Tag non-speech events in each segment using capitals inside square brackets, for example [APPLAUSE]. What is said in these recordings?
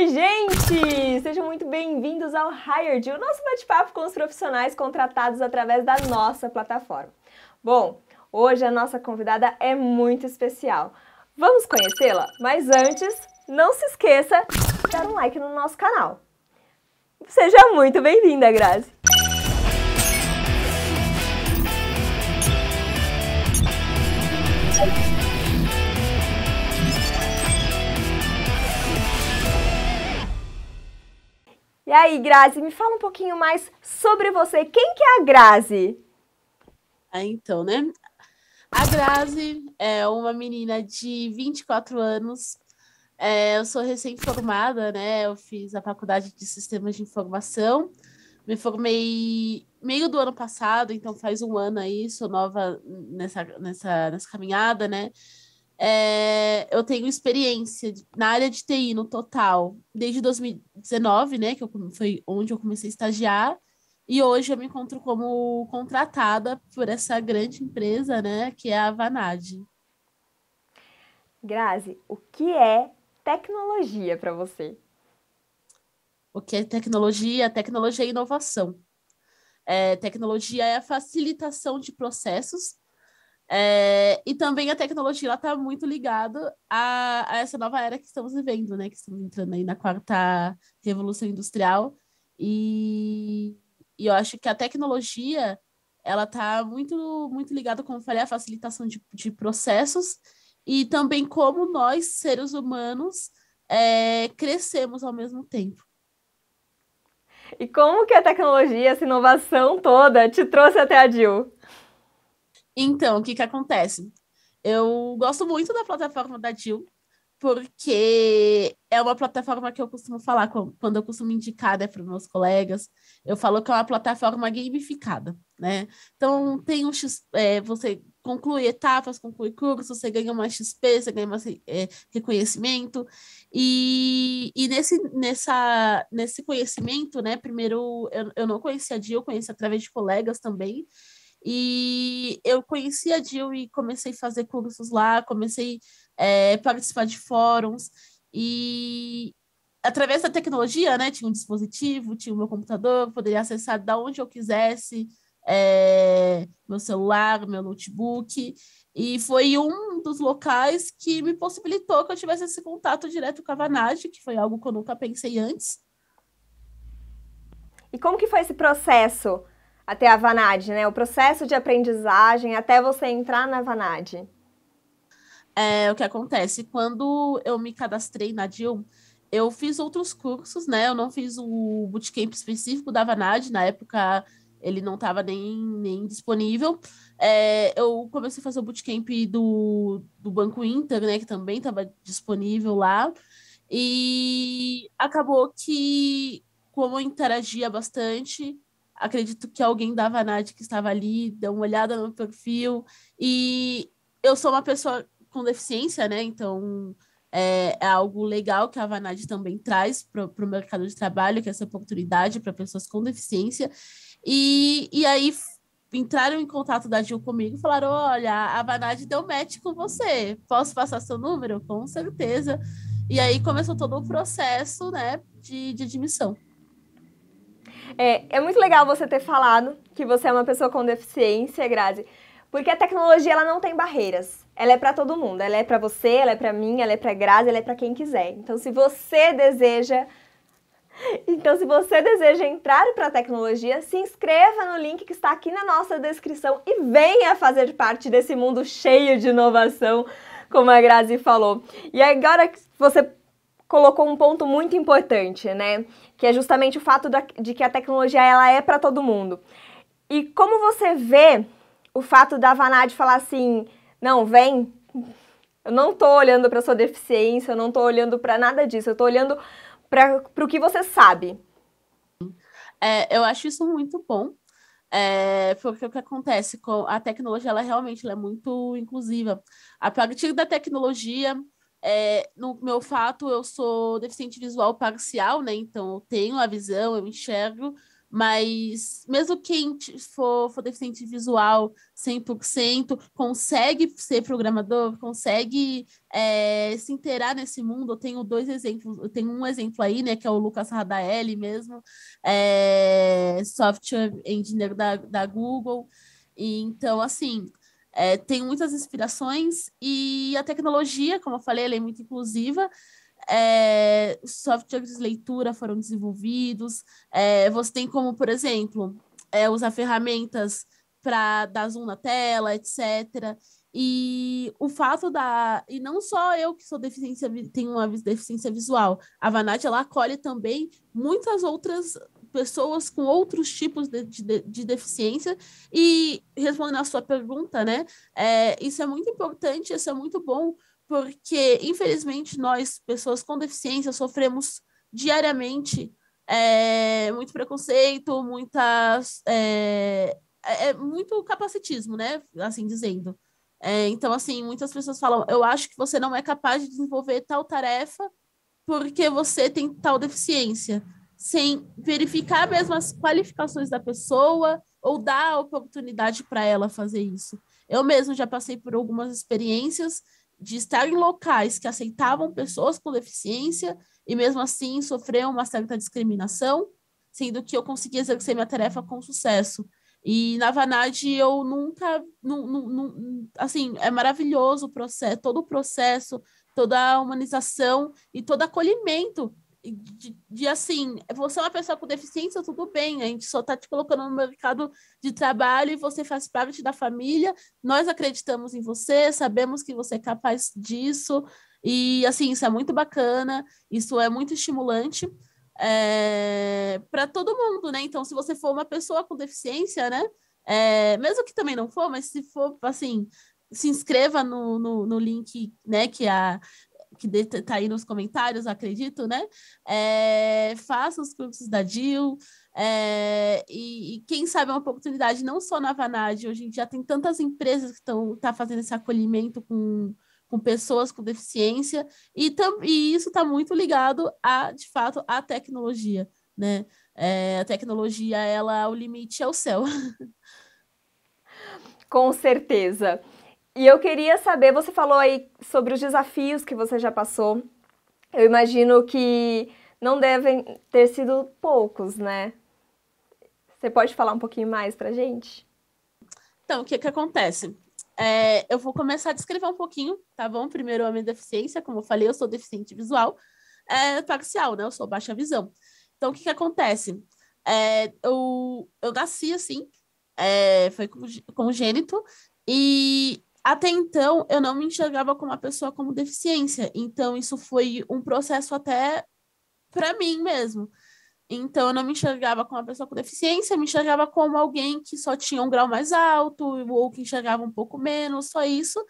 Oi, gente! Sejam muito bem-vindos ao Hired, o nosso bate-papo com os profissionais contratados através da nossa plataforma. Bom, hoje a nossa convidada é muito especial. Vamos conhecê-la, mas antes, não se esqueça de dar um like no nosso canal. Seja muito bem-vinda, Grazi! E aí, Grazi, me fala um pouquinho mais sobre você. Quem que é a Grazi? Ah, então, né? A Grazi é uma menina de 24 anos. É, eu sou recém-formada, né? Eu fiz a faculdade de Sistemas de Informação. Me formei meio do ano passado, então faz um ano aí, sou nova nessa, nessa, nessa caminhada, né? É, eu tenho experiência na área de TI no total desde 2019, né, que eu, foi onde eu comecei a estagiar, e hoje eu me encontro como contratada por essa grande empresa, né, que é a Vanad. Grazi, o que é tecnologia para você? O que é tecnologia? Tecnologia é inovação. É, tecnologia é a facilitação de processos é, e também a tecnologia está muito ligada a, a, essa nova era que estamos vivendo, né? Que estamos entrando aí na quarta revolução industrial. E, e eu acho que a tecnologia ela está muito, muito ligada, como eu falei, à facilitação de, de processos e também como nós, seres humanos, é, crescemos ao mesmo tempo. E como que a tecnologia, essa inovação toda, te trouxe até a Dil? Então, o que que acontece? Eu gosto muito da plataforma da Jill, porque é uma plataforma que eu costumo falar quando eu costumo indicar né, para meus colegas. Eu falo que é uma plataforma gamificada, né? Então tem um X, é, você conclui etapas, conclui cursos, você ganha uma XP, você ganha mais é, reconhecimento e, e nesse nessa nesse conhecimento, né? Primeiro eu, eu não conhecia a Jill, eu conheci através de colegas também e eu conheci a Jill e comecei a fazer cursos lá, comecei a eh, é, participar de fóruns. E através da tecnologia, né? Tinha um dispositivo, tinha o meu computador, poderia acessar da onde eu quisesse, é, meu celular, meu notebook. E foi um dos locais que me possibilitou que eu tivesse esse contato direto com a Vanage, que foi algo que eu nunca pensei antes. E como que foi esse processo? até a Vanad, né? O processo de aprendizagem até você entrar na Vanad. É, o que acontece? Quando eu me cadastrei na Dil, eu fiz outros cursos, né? Eu não fiz o bootcamp específico da Vanad, na época ele não estava nem, nem disponível. É, eu comecei a fazer o bootcamp do, do Banco Inter, né? Que também estava disponível lá. E acabou que, como eu interagia bastante, acredito que alguém da Vanad que estava ali deu uma olhada no meu perfil. E eu sou uma pessoa com deficiência, né? Então é, é algo legal que a Vanade também traz para o mercado de trabalho, que é essa oportunidade para pessoas com deficiência. E, e aí entraram em contato da Gil comigo e falaram: olha, a Vanad deu match com você, posso passar seu número? Com certeza. E aí começou todo o processo né, de, de admissão. É, é muito legal você ter falado que você é uma pessoa com deficiência, Grazi, porque a tecnologia ela não tem barreiras. Ela é para todo mundo. Ela é para você, ela é para mim, ela é para Grazi, ela é para quem quiser. Então, se você deseja [LAUGHS] então, se você deseja entrar para a tecnologia, se inscreva no link que está aqui na nossa descrição e venha fazer parte desse mundo cheio de inovação, como a Grazi falou. E agora que você colocou um ponto muito importante, né? Que é justamente o fato da, de que a tecnologia ela é para todo mundo. E como você vê o fato da Vanad falar assim, não, vem, eu não estou olhando para sua deficiência, eu não estou olhando para nada disso, eu estou olhando para o que você sabe. É, eu acho isso muito bom, é, porque o que acontece com a tecnologia, ela realmente ela é muito inclusiva. A partir da tecnologia, é, no meu fato, eu sou deficiente visual parcial, né? Então, eu tenho a visão, eu enxergo, mas mesmo quem for, for deficiente visual 100%, consegue ser programador, consegue é, se inteirar nesse mundo. Eu tenho dois exemplos, eu tenho um exemplo aí, né, que é o Lucas Radaelli mesmo, é, software engineer da, da Google. E, então, assim, é, tem muitas inspirações e a tecnologia, como eu falei, ela é muito inclusiva. É, softwares de leitura foram desenvolvidos. É, você tem como, por exemplo, é, usar ferramentas para dar zoom na tela, etc. E o fato da. E não só eu que sou deficiência, tenho uma deficiência visual, a Vanat ela acolhe também muitas outras pessoas com outros tipos de, de, de deficiência. E respondendo à sua pergunta, né? É, isso é muito importante, isso é muito bom, porque infelizmente nós, pessoas com deficiência, sofremos diariamente é, muito preconceito, muitas. É, é, é, muito capacitismo, né? Assim dizendo. É, então, assim, muitas pessoas falam: eu acho que você não é capaz de desenvolver tal tarefa porque você tem tal deficiência sem verificar mesmo as qualificações da pessoa ou dar a oportunidade para ela fazer isso. Eu mesmo já passei por algumas experiências de estar em locais que aceitavam pessoas com deficiência e mesmo assim sofrer uma certa discriminação, sendo que eu conseguia exercer minha tarefa com sucesso. E na verdade eu nunca, não, não, assim, é maravilhoso o processo, todo o processo, toda a humanização e todo acolhimento de, de, assim, você é uma pessoa com deficiência, tudo bem, a gente só está te colocando no mercado de trabalho e você faz parte da família, nós acreditamos em você, sabemos que você é capaz disso, e assim, isso é muito bacana, isso é muito estimulante é, para todo mundo, né? Então, se você for uma pessoa com deficiência, né? É, mesmo que também não for, mas se for assim, se inscreva no, no, no, link né, que é a que está aí nos comentários, acredito, né? É, faça os cursos da Dil é, e, e, quem sabe é uma oportunidade não só na Vanad, hoje em dia tem tantas empresas que estão tá fazendo esse acolhimento com, com pessoas com deficiência e, tam, e isso está muito ligado a, de fato, à tecnologia, né? É, a tecnologia, ela, o limite é o céu. [LAUGHS] Com certeza. E eu queria saber, você falou aí sobre os desafios que você já passou. Eu imagino que não devem ter sido poucos, né? Você pode falar um pouquinho mais pra gente? Então, o que que acontece? É, eu vou começar a descrever um pouquinho, tá bom? Primeiro, a minha deficiência, como eu falei, eu sou deficiente visual, é, parcial, né? Eu sou baixa visão. Então, o que que acontece? É, eu, eu nasci assim, é, foi congênito, e até então, eu não me enxergava como uma pessoa com deficiência, então isso foi um processo até para mim mesmo. Então, eu não me enxergava como uma pessoa com deficiência, eu me enxergava como alguém que só tinha um grau mais alto ou que enxergava um pouco menos, só isso.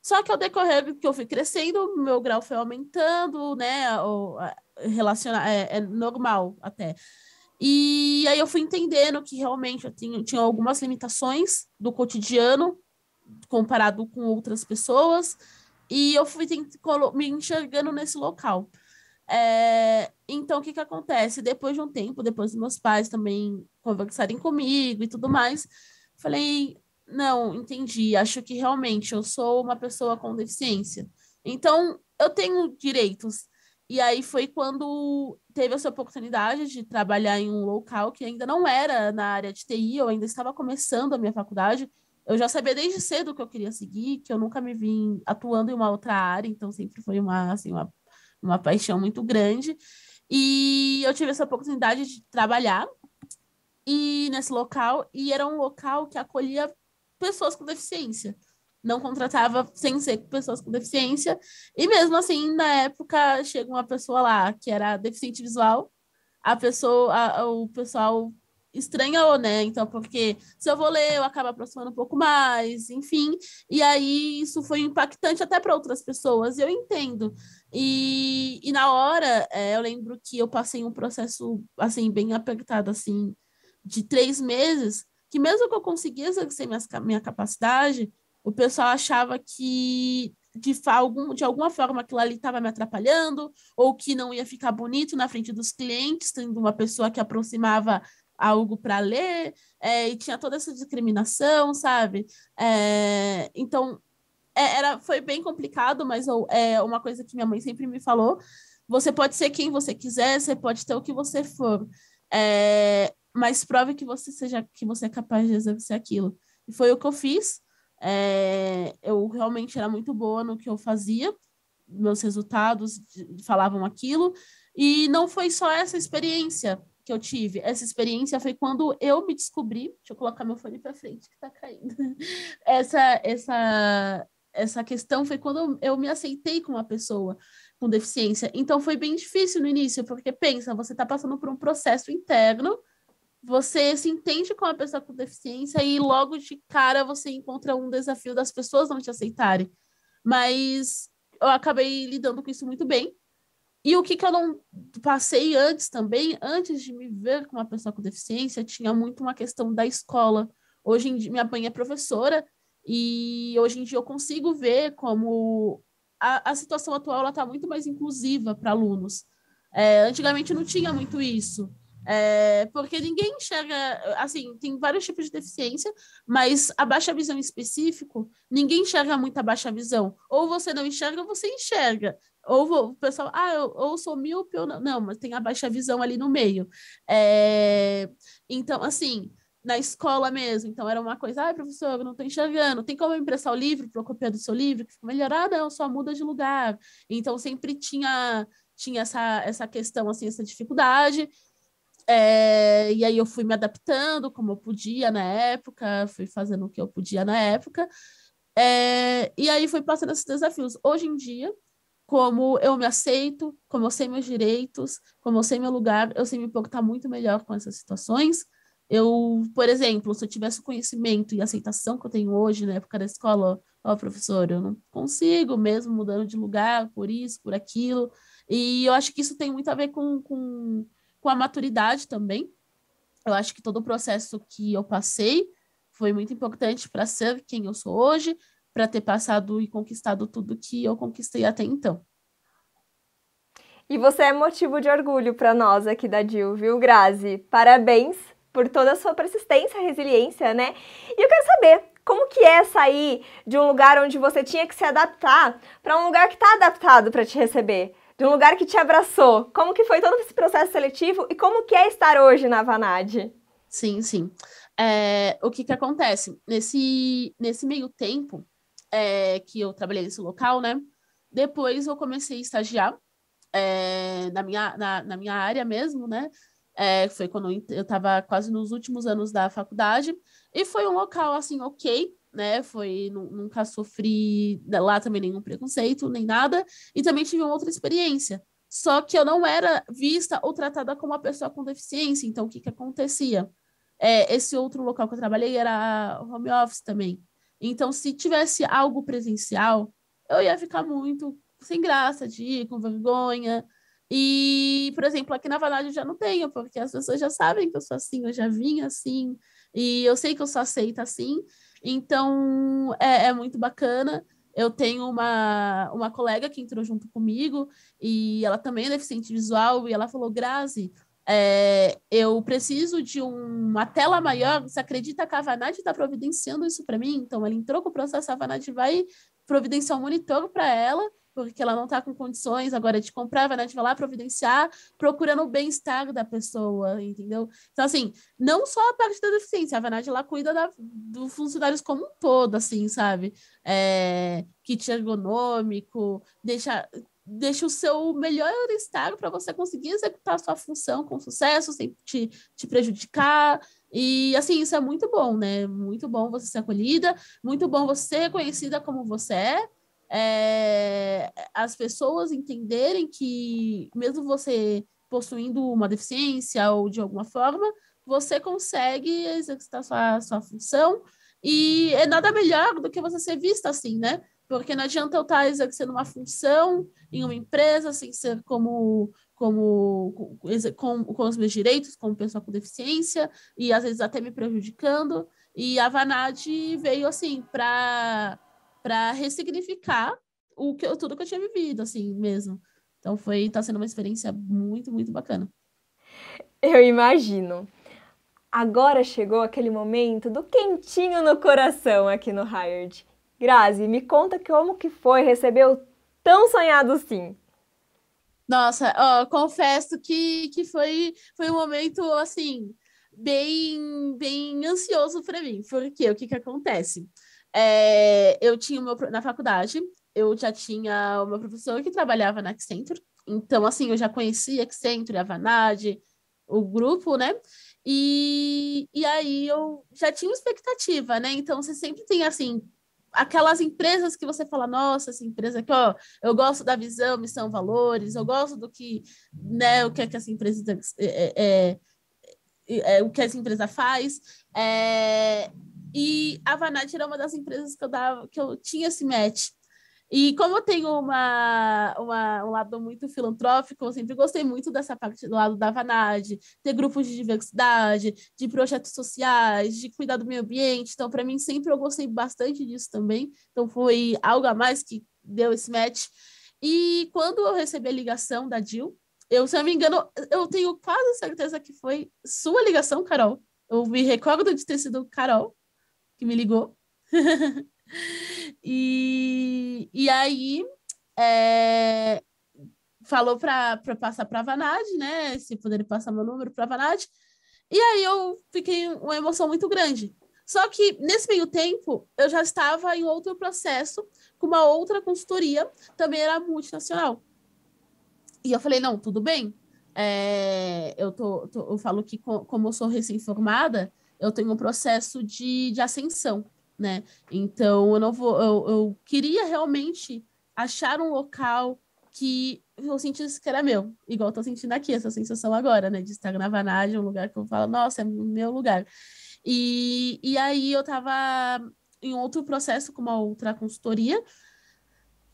Só que ao decorrer que eu fui crescendo, meu grau foi aumentando, né? Ou, relacionar, é, é normal até. E aí eu fui entendendo que realmente eu tinha, tinha algumas limitações do cotidiano, comparado com outras pessoas, e eu fui me enxergando nesse local. É, então, o que, que acontece? Depois de um tempo, depois dos meus pais também conversarem comigo e tudo mais, falei: não, entendi, acho que realmente eu sou uma pessoa com deficiência. Então, eu tenho direitos. E aí foi quando teve essa oportunidade de trabalhar em um local que ainda não era na área de TI, eu ainda estava começando a minha faculdade, eu já sabia desde cedo o que eu queria seguir, que eu nunca me vim atuando em uma outra área, então sempre foi uma, assim, uma, uma paixão muito grande. E eu tive essa oportunidade de trabalhar e nesse local, e era um local que acolhia pessoas com deficiência. Não contratava sem ser pessoas com deficiência. E mesmo assim, na época, chega uma pessoa lá que era deficiente visual, a pessoa, a, o pessoal estranhou, ou né? Então, porque se eu vou ler, eu acabo aproximando um pouco mais, enfim. E aí isso foi impactante até para outras pessoas, eu entendo. E, e na hora, é, eu lembro que eu passei um processo, assim, bem apertado, assim, de três meses, que mesmo que eu conseguisse exercer minhas, minha capacidade, o pessoal achava que de, algum, de alguma forma aquilo ali estava me atrapalhando, ou que não ia ficar bonito na frente dos clientes, tendo uma pessoa que aproximava algo para ler, é, e tinha toda essa discriminação, sabe? É, então, é, era, foi bem complicado, mas é uma coisa que minha mãe sempre me falou: você pode ser quem você quiser, você pode ter o que você for, é, mas prove que você seja que você é capaz de exercer aquilo. E foi o que eu fiz. É, eu realmente era muito boa no que eu fazia, meus resultados falavam aquilo, e não foi só essa experiência que eu tive essa experiência foi quando eu me descobri. Deixa eu colocar meu fone para frente que está caindo. [LAUGHS] Essa, essa, essa questão foi quando eu me aceitei com uma pessoa com deficiência. Então foi bem difícil no início, porque pensa, você está passando por um processo interno, você se entende com uma pessoa com deficiência e logo de cara você encontra um desafio das pessoas não te aceitarem. Mas eu acabei lidando com isso muito bem. E o que, que eu não passei antes também, antes de me ver como uma pessoa com deficiência, tinha muito uma questão da escola. Hoje em dia, minha mãe é professora e hoje em dia eu consigo ver como a, a situação atual está muito mais inclusiva para alunos. É, antigamente não tinha muito isso. É, porque ninguém enxerga, assim, tem vários tipos de deficiência, mas a baixa visão em específico, ninguém enxerga muito a baixa visão. Ou você não enxerga ou você enxerga ou o pessoal, ah, eu, ou sou míope ou não. Não, mas tem a baixa visão ali no meio. É, então, assim, na escola mesmo, então era uma coisa, ah, professor, eu não estou enxergando, tem como eu emprestar o livro para eu copiar do seu livro? Que fica melhor, ah, não, só muda de lugar. Então, sempre tinha tinha essa, essa questão, assim, essa dificuldade. É, e aí eu fui me adaptando como eu podia na época, fui fazendo o que eu podia na época. É, e aí fui passando esses desafios. Hoje em dia, como eu me aceito, como eu sei meus direitos, como eu sei meu lugar, eu sei me importar muito melhor com essas situações. Eu, por exemplo, se eu tivesse o conhecimento e aceitação que eu tenho hoje na época da escola, ó, professor, eu não consigo mesmo mudando de lugar por isso, por aquilo. E eu acho que isso tem muito a ver com, com, com a maturidade também. Eu acho que todo o processo que eu passei foi muito importante para ser quem eu sou hoje para ter passado e conquistado tudo que eu conquistei até então. E você é motivo de orgulho para nós aqui da Dil, viu, Grazi? Parabéns por toda a sua persistência, resiliência, né? E eu quero saber, como que é sair de um lugar onde você tinha que se adaptar para um lugar que está adaptado para te receber? De um lugar que te abraçou? Como que foi todo esse processo seletivo e como que é estar hoje na Vanade? Sim, sim. É, o que que acontece? Nesse, nesse meio tempo, é, que eu trabalhei nesse local, né? Depois eu comecei a estagiar é, na, minha, na, na, minha área mesmo, né? É, foi quando eu estava quase nos últimos anos da faculdade. E foi um local, assim, ok, né? Foi, nunca sofri lá também nenhum preconceito, nem nada. E também tive uma outra experiência. Só que eu não era vista ou tratada como uma pessoa com deficiência. Então, o que que acontecia? É, esse outro local que eu trabalhei era home office também. Então, se tivesse algo presencial, eu ia ficar muito sem graça de ir, com vergonha. E, por exemplo, aqui na Valade eu já não tenho, porque as pessoas já sabem que eu sou assim, eu já vim assim, e eu sei que eu sou aceita assim. Então, é, é muito bacana. Eu tenho uma, uma colega que entrou junto comigo e ela também é deficiente visual e ela falou, Grazi, é, eu preciso de uma tela maior. Você acredita que a Avanade está providenciando isso para mim? Então, ela entrou com o processo, a Avanade vai providenciar um monitor para ela, porque ela não está com condições agora de comprar, a Avanade vai lá providenciar, procurando o bem-estar da pessoa, entendeu? Então, assim, não só a parte da deficiência, a Avanade lá cuida dos funcionários como um todo, assim, sabe? É, kit ergonômico, deixa deixa o seu melhor estado para você conseguir executar a sua função com sucesso, sem te, te prejudicar. E assim, isso é muito bom, né? Muito bom você ser acolhida, muito bom você ser reconhecida como você é. é as pessoas entenderem que, mesmo você possuindo uma deficiência ou de alguma forma, você consegue executar sua, sua função. E é nada melhor do que você ser vista assim, né? Porque não adianta eu estar exercendo uma função em uma empresa sem ser como, como com, com os meus direitos, como pessoa com deficiência, e às vezes até me prejudicando. E a Vanad veio assim para ressignificar o que eu, tudo que eu tinha vivido, assim mesmo. Então foi tá sendo uma experiência muito, muito bacana. Eu imagino. Agora chegou aquele momento do quentinho no coração aqui no Hired. Grazi, me conta como que foi receber o tão sonhado sim. Nossa, ó, confesso que, que foi, foi um momento assim bem bem ansioso para mim, porque o que que acontece? É, eu tinha meu, na faculdade, eu já tinha uma professora que trabalhava na Accenture, então assim, eu já conhecia Accenture, a Vanade, o grupo, né? E, e aí eu já tinha uma expectativa, né? Então você sempre tem assim aquelas empresas que você fala, nossa, essa empresa aqui, ó, eu gosto da visão, missão, valores, eu gosto do que, né, o que é que essa empresa é, é, é o que essa empresa faz. É, e a Vanat era uma das empresas que eu dava, que eu tinha esse match. E como eu tenho uma, uma, um lado muito filantrófico, eu sempre gostei muito dessa parte do lado da vanade, ter grupos de diversidade, de projetos sociais, de cuidar do meio ambiente. Então, para mim, sempre eu gostei bastante disso também. Então, foi algo a mais que deu esse match. E quando eu recebi a ligação da Jill, eu, se eu não me engano, eu tenho quase certeza que foi sua ligação, Carol. Eu me recordo de ter sido Carol que me ligou. [LAUGHS] [LAUGHS] E, e aí é, falou para passar para a Vanade, né? Se puder passar meu número para a Vanade. E aí eu fiquei uma emoção muito grande. Só que nesse meio tempo eu já estava em outro processo com uma outra consultoria, também era multinacional. E eu falei, não, tudo bem. É, eu, tô, tô, eu falo que, como eu sou recém-formada, eu tenho um processo de, de ascensão né? Então eu não vou, eu, eu queria realmente achar um local que eu sentisse que era meu, igual tô sentindo aqui essa sensação agora, né? De estar na vanagem, um lugar que eu falo, nossa, é meu lugar. E, e aí eu tava em outro processo com uma outra consultoria.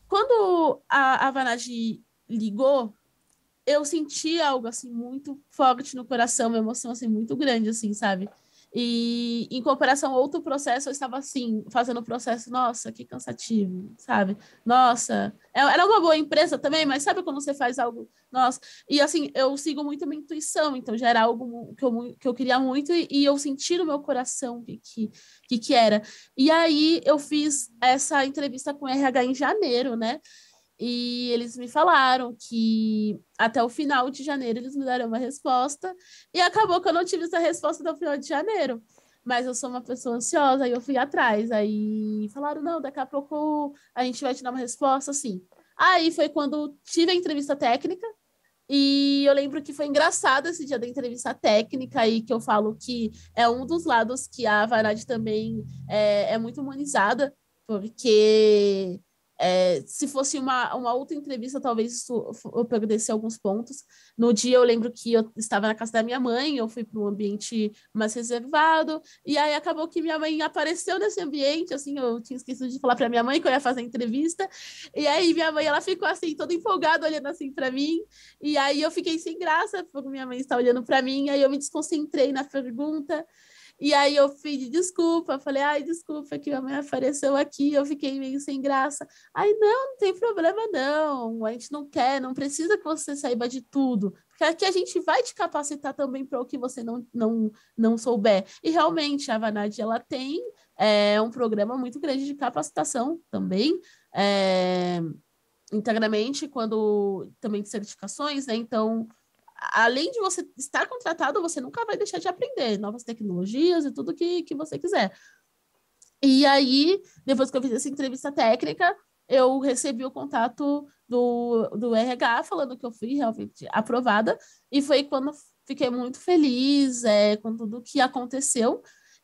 Quando a, a Vanage ligou, eu senti algo assim muito forte no coração, uma emoção assim muito grande assim, sabe? E em comparação a outro processo, eu estava assim, fazendo o processo, nossa, que cansativo, sabe? Nossa, é, era uma boa empresa também, mas sabe quando você faz algo, nossa. E assim, eu sigo muito a minha intuição, então já era algo que eu, que eu queria muito e, e eu senti no meu coração que, que, que, que era. E aí eu fiz essa entrevista com o RH em janeiro, né? E eles me falaram que até o final de janeiro eles me darão uma resposta. E acabou que eu não tive essa resposta até o final de janeiro. Mas eu sou uma pessoa ansiosa, aí eu fui atrás. Aí falaram: não, daqui a pouco a gente vai te dar uma resposta, assim. Aí foi quando tive a entrevista técnica. E eu lembro que foi engraçado esse dia da entrevista técnica e que eu falo que é um dos lados que a Varad também é, é muito humanizada, porque é, se fosse uma, uma outra entrevista, talvez isso, eu perdesse alguns pontos. No dia, eu lembro que eu estava na casa da minha mãe, eu fui para um ambiente mais reservado, e aí acabou que minha mãe apareceu nesse ambiente, assim, eu tinha esquecido de falar para minha mãe que eu ia fazer a entrevista, e aí minha mãe, ela ficou assim, toda empolgada, olhando assim para mim, e aí eu fiquei sem graça, porque minha mãe está olhando para mim, aí eu me desconcentrei na pergunta, e aí eu pedi desculpa, falei, ai, desculpa que a mãe apareceu aqui, eu fiquei meio sem graça. Aí, não, não tem problema não, a gente não quer, não precisa que você saiba de tudo, porque aqui a gente vai te capacitar também para o que você não, não, não souber. E realmente, a Vanad, ela tem é, um programa muito grande de capacitação também, é, eh, integramente, quando também de certificações, né, então além de você estar contratado, você nunca vai deixar de aprender novas tecnologias e tudo que, que você quiser. E aí, depois que eu fiz essa entrevista técnica, eu recebi o contato do, do RH falando que eu fui realmente aprovada, e foi quando fiquei muito feliz é, com tudo que aconteceu.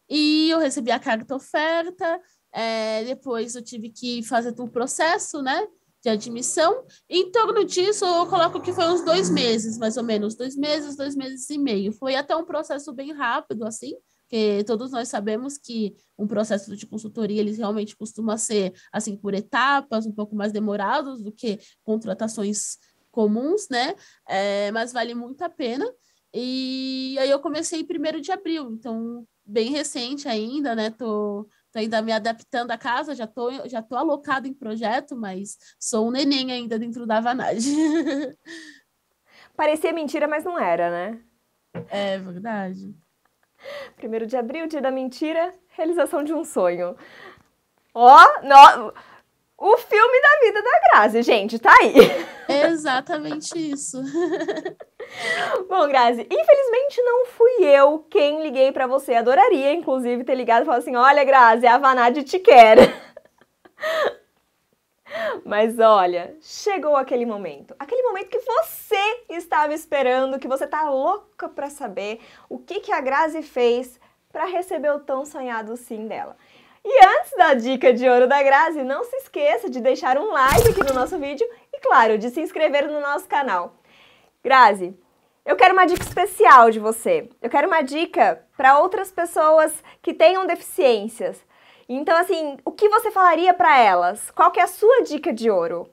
E eu recebi a carta oferta, é, depois eu tive que fazer todo o processo, né? de admissão. Em torno disso, eu coloco que foi uns dois meses, mais ou menos, dois meses, dois meses e meio. Foi até um processo bem rápido, assim, porque todos nós sabemos que um processo de consultoria ele realmente costuma ser assim por etapas, um pouco mais demorados do que contratações comuns, né? É, mas vale muito a pena. E aí eu comecei primeiro de abril, então bem recente ainda, né? Tô ainda me adaptando à casa, já tô, já tô alocado em projeto, mas sou um neném ainda dentro da vanade [LAUGHS] Parecia mentira, mas não era, né? É verdade. Primeiro de abril, dia da mentira, realização de um sonho. Ó, oh, o filme da vida da Grazi, gente, tá aí. É exatamente isso. [LAUGHS] Bom, Grazi, infelizmente não fui eu quem liguei para você. Adoraria, inclusive, ter ligado e falar assim: olha, Grazi, a Vanade te quer. [LAUGHS] Mas olha, chegou aquele momento. Aquele momento que você estava esperando, que você tá louca para saber o que, que a Grazi fez para receber o tão sonhado sim dela. E antes da dica de ouro da Grazi, não se esqueça de deixar um like aqui no nosso vídeo e, claro, de se inscrever no nosso canal. Grazi, eu quero uma dica especial de você. Eu quero uma dica para outras pessoas que tenham deficiências. Então, assim, o que você falaria para elas? Qual que é a sua dica de ouro?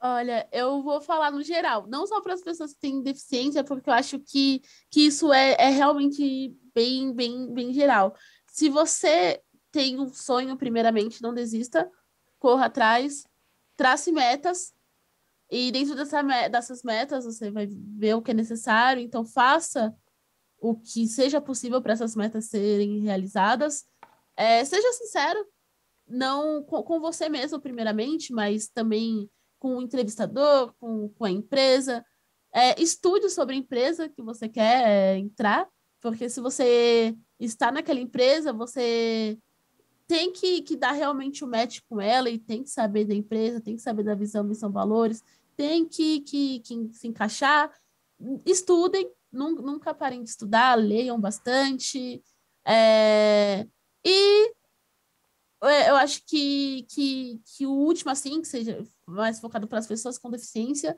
Olha, eu vou falar no geral, não só para as pessoas que têm deficiência, porque eu acho que, que isso é, é realmente bem, bem, bem geral. Se você tem um sonho, primeiramente, não desista, corra atrás, trace metas, e dentro dessa, dessas metas você vai ver o que é necessário, então faça o que seja possível para essas metas serem realizadas. É, seja sincero, não com, com, você mesmo, primeiramente, mas também com o entrevistador, com, com a empresa. É, estude sobre a empresa que você quer é, entrar, porque se você está naquela empresa, você tem que, que dar realmente o um match com ela e tem que saber da empresa, tem que saber da visão, missão, valores, tem que, que, que se encaixar. Estudem, nunca parem de estudar, leiam bastante. É, e é, eu acho que, que, que o último, assim, que seja mais focado para as pessoas com deficiência,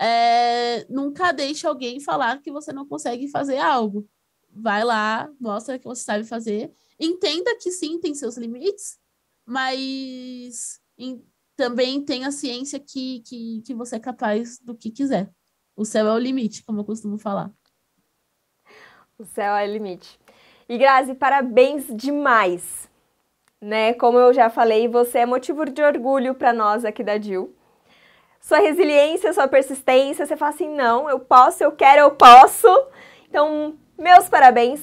é, nunca deixe alguém falar que você não consegue fazer algo. Vai lá, mostra que você sabe fazer Entenda que sim, tem seus limites, mas em, também tem a ciência que, que, que você é capaz do que quiser. O céu é o limite, como eu costumo falar. O céu é o limite. E Grazi, parabéns demais. Né? Como eu já falei, você é motivo de orgulho para nós aqui da Dil. Sua resiliência, sua persistência, você fala assim: "Não, eu posso, eu quero, eu posso". Então, meus parabéns.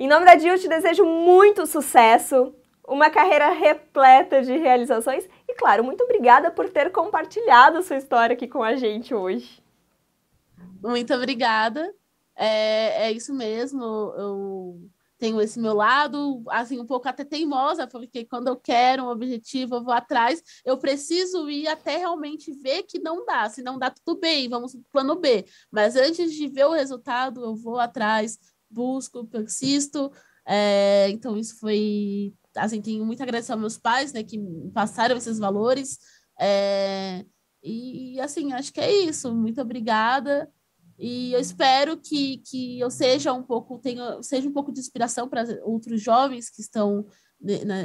Em nome da Dil, te desejo muito sucesso, uma carreira repleta de realizações e, claro, muito obrigada por ter compartilhado a sua história aqui com a gente hoje. Muito obrigada. É, é isso mesmo. Eu tenho esse meu lado, assim, um pouco até teimosa, porque quando eu quero um objetivo, eu vou atrás, eu preciso ir até realmente ver que não dá. Se não dá, tudo bem, vamos para o plano B. Mas antes de ver o resultado, eu vou atrás, busco, persisto. É, então, isso foi. Assim, tenho muito a agradecer aos meus pais, né, que passaram esses valores. É, e, assim, acho que é isso. Muito obrigada. E eu espero que, que eu seja um pouco, tenha, seja um pouco de inspiração para outros jovens que estão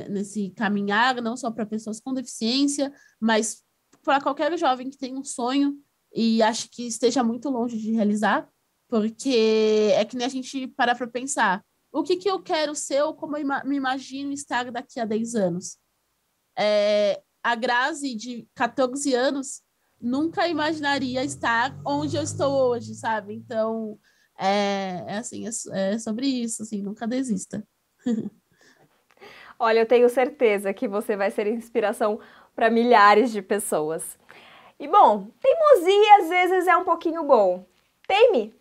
nesse caminhar, não só para pessoas com deficiência, mas para qualquer jovem que tem um sonho e acho que esteja muito longe de realizar. Porque é que nem a gente parar para pensar. O que, que eu quero ser ou como eu me imagino estar daqui a 10 anos? É, a Grazi, de 14 anos, nunca imaginaria estar onde eu estou hoje, sabe? Então, é, é assim, é, é sobre isso, assim, nunca desista. Olha, eu tenho certeza que você vai ser inspiração para milhares de pessoas. E bom, teimosia às vezes é um pouquinho bom. Teime!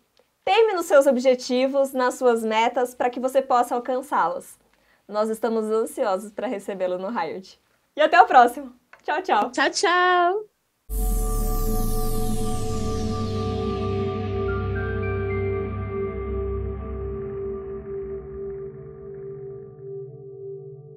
Teme nos seus objetivos, nas suas metas, para que você possa alcançá-los. Nós estamos ansiosos para recebê-lo no Riot. E até o próximo. Tchau, tchau. Tchau, tchau.